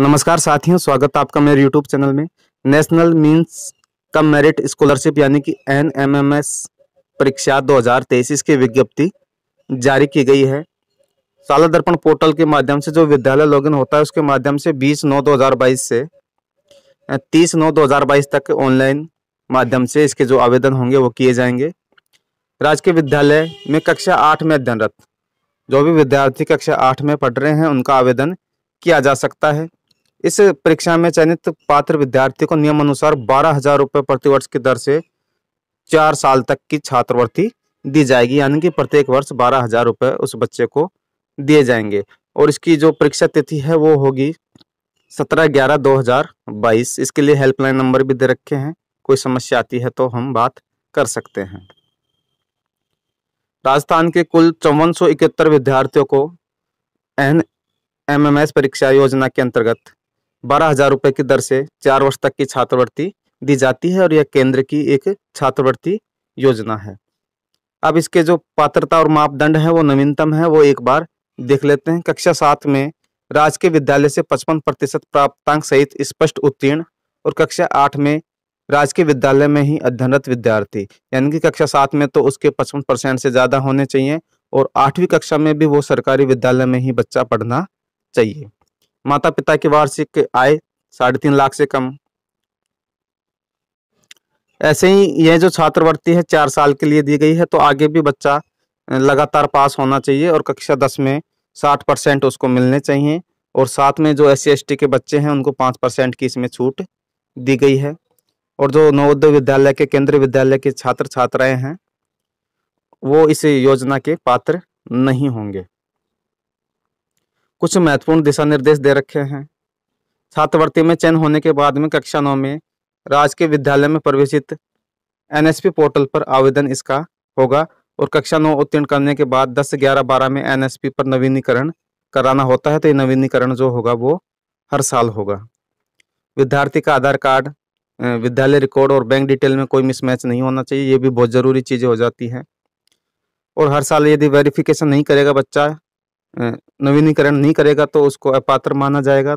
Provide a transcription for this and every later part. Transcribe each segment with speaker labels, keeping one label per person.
Speaker 1: नमस्कार साथियों स्वागत है आपका मेरे यूट्यूब चैनल में नेशनल मीन्स का मेरिट स्कॉलरशिप यानी कि एन एम एम एस परीक्षा 2023 इसकी विज्ञप्ति जारी की गई है शाला दर्पण पोर्टल के माध्यम से जो विद्यालय लॉगिन होता है उसके माध्यम से 20 नौ 2022 से 30 नौ 2022 तक ऑनलाइन माध्यम से इसके जो आवेदन होंगे वो किए जाएंगे राजकीय विद्यालय में कक्षा आठ में अध्ययनरत जो भी विद्यार्थी कक्षा आठ में पढ़ रहे हैं उनका आवेदन किया जा सकता है इस परीक्षा में चयनित पात्र विद्यार्थियों को नियम अनुसार बारह हजार रुपये प्रतिवर्ष की दर से चार साल तक की छात्रवृत्ति दी जाएगी यानी कि प्रत्येक वर्ष बारह हजार रुपये उस बच्चे को दिए जाएंगे और इसकी जो परीक्षा तिथि है वो होगी सत्रह ग्यारह दो हजार बाईस इसके लिए हेल्पलाइन नंबर भी दे रखे हैं कोई समस्या आती है तो हम बात कर सकते हैं राजस्थान के कुल चौवन विद्यार्थियों को एन एमएमएस परीक्षा योजना के अंतर्गत बारह हजार रुपए की दर से चार वर्ष तक की छात्रवृत्ति दी जाती है और यह केंद्र की एक छात्रवृत्ति योजना है अब इसके जो पात्रता और मापदंड है वो नवीनतम है वो एक बार देख लेते हैं कक्षा सात में राजकीय विद्यालय से पचपन प्रतिशत प्राप्तांक सहित स्पष्ट उत्तीर्ण और कक्षा आठ में राजकीय विद्यालय में ही अध्ययनरत विद्यार्थी यानी कि कक्षा सात में तो उसके पचपन परसेंट से ज़्यादा होने चाहिए और आठवीं कक्षा में भी वो सरकारी विद्यालय में ही बच्चा पढ़ना चाहिए माता पिता की वार्षिक आय साढ़े तीन लाख से कम ऐसे ही यह जो छात्रवृत्ति है चार साल के लिए दी गई है तो आगे भी बच्चा लगातार पास होना चाहिए और कक्षा दस में साठ परसेंट उसको मिलने चाहिए और साथ में जो एस सी के बच्चे हैं उनको पाँच परसेंट की इसमें छूट दी गई है और जो नवोदय विद्यालय के केंद्रीय विद्यालय के छात्र छात्राएं हैं वो इस योजना के पात्र नहीं होंगे कुछ महत्वपूर्ण दिशा निर्देश दे रखे हैं छात्रवृत्ति में चयन होने के बाद में कक्षा नौ में राजकीय विद्यालय में प्रवेशित एनएसपी पोर्टल पर आवेदन इसका होगा और कक्षा नौ उत्तीर्ण करने के बाद दस ग्यारह बारह में एनएसपी पर नवीनीकरण कराना होता है तो ये नवीनीकरण जो होगा वो हर साल होगा विद्यार्थी का आधार कार्ड विद्यालय रिकॉर्ड और बैंक डिटेल में कोई मिसमैच नहीं होना चाहिए ये भी बहुत ज़रूरी चीज़ें हो जाती हैं और हर साल यदि वेरिफिकेशन नहीं करेगा बच्चा नवीनीकरण नहीं करेगा तो उसको अपात्र माना जाएगा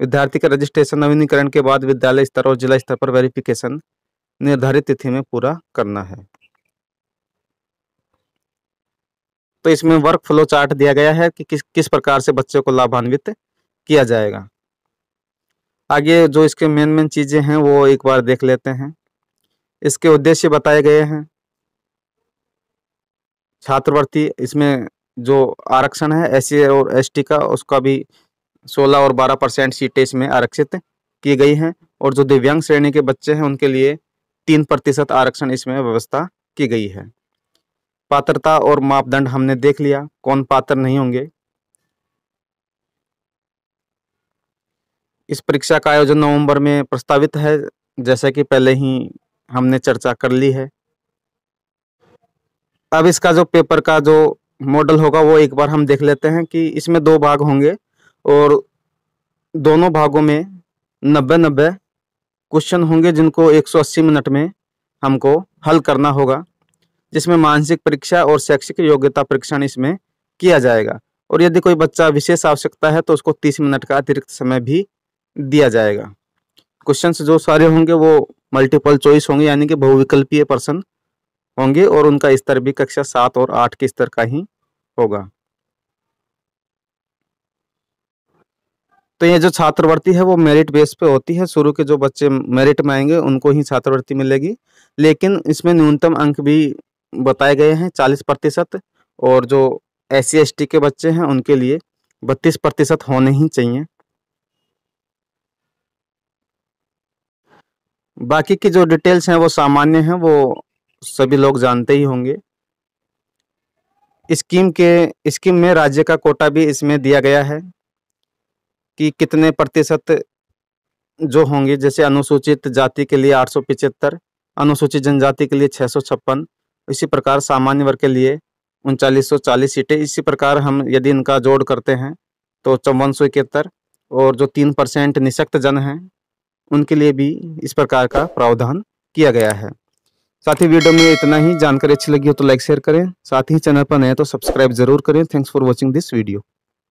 Speaker 1: विद्यार्थी का रजिस्ट्रेशन नवीनीकरण के बाद विद्यालय स्तर और जिला स्तर पर वेरिफिकेशन निर्धारित तिथि में पूरा करना है तो इसमें वर्क फ्लो चार्ट दिया गया है कि किस किस प्रकार से बच्चों को लाभान्वित किया जाएगा आगे जो इसके मेन मेन चीज़ें हैं वो एक बार देख लेते हैं इसके उद्देश्य बताए गए हैं छात्रवृत्ति इसमें जो आरक्षण है एस और एसटी का उसका भी 16 और 12 परसेंट सीटें इसमें आरक्षित की गई हैं और जो दिव्यांग श्रेणी के बच्चे हैं उनके लिए तीन प्रतिशत आरक्षण इसमें व्यवस्था की गई है पात्रता और मापदंड हमने देख लिया कौन पात्र नहीं होंगे इस परीक्षा का आयोजन नवंबर में प्रस्तावित है जैसा कि पहले ही हमने चर्चा कर ली है अब इसका जो पेपर का जो मॉडल होगा वो एक बार हम देख लेते हैं कि इसमें दो भाग होंगे और दोनों भागों में नब्बे नब्बे क्वेश्चन होंगे जिनको 180 मिनट में हमको हल करना होगा जिसमें मानसिक परीक्षा और शैक्षिक योग्यता परीक्षण इसमें किया जाएगा और यदि कोई बच्चा विशेष आवश्यकता है तो उसको तीस मिनट का अतिरिक्त समय भी दिया जाएगा क्वेश्चन जो सारे होंगे वो मल्टीपल चॉइस होंगे यानी कि बहुविकल्पीय प्रश्न होंगे और उनका स्तर भी कक्षा सात और आठ के स्तर का ही होगा तो ये जो छात्रवृत्ति है वो मेरिट बेस पे होती है शुरू के जो बच्चे मेरिट में आएंगे उनको ही छात्रवृत्ति मिलेगी लेकिन इसमें न्यूनतम अंक भी बताए गए हैं चालीस प्रतिशत और जो एस सी के बच्चे हैं उनके लिए बत्तीस प्रतिशत होने ही चाहिए बाकी की जो डिटेल्स हैं वो सामान्य हैं वो सभी लोग जानते ही होंगे स्कीम के स्कीम में राज्य का कोटा भी इसमें दिया गया है कि कितने प्रतिशत जो होंगे जैसे अनुसूचित जाति के लिए आठ अनुसूचित जनजाति के लिए छः इसी प्रकार सामान्य वर्ग के लिए उनचालीस सौ चालीस सीटें इसी प्रकार हम यदि इनका जोड़ करते हैं तो चौवन सौ इकहत्तर और जो तीन परसेंट निशक्त जन हैं उनके लिए भी इस प्रकार का प्रावधान किया गया है साथ ही वीडियो में इतना ही जानकारी अच्छी लगी हो तो लाइक शेयर करें साथ ही चैनल पर नए तो सब्सक्राइब जरूर करें thanks for watching this video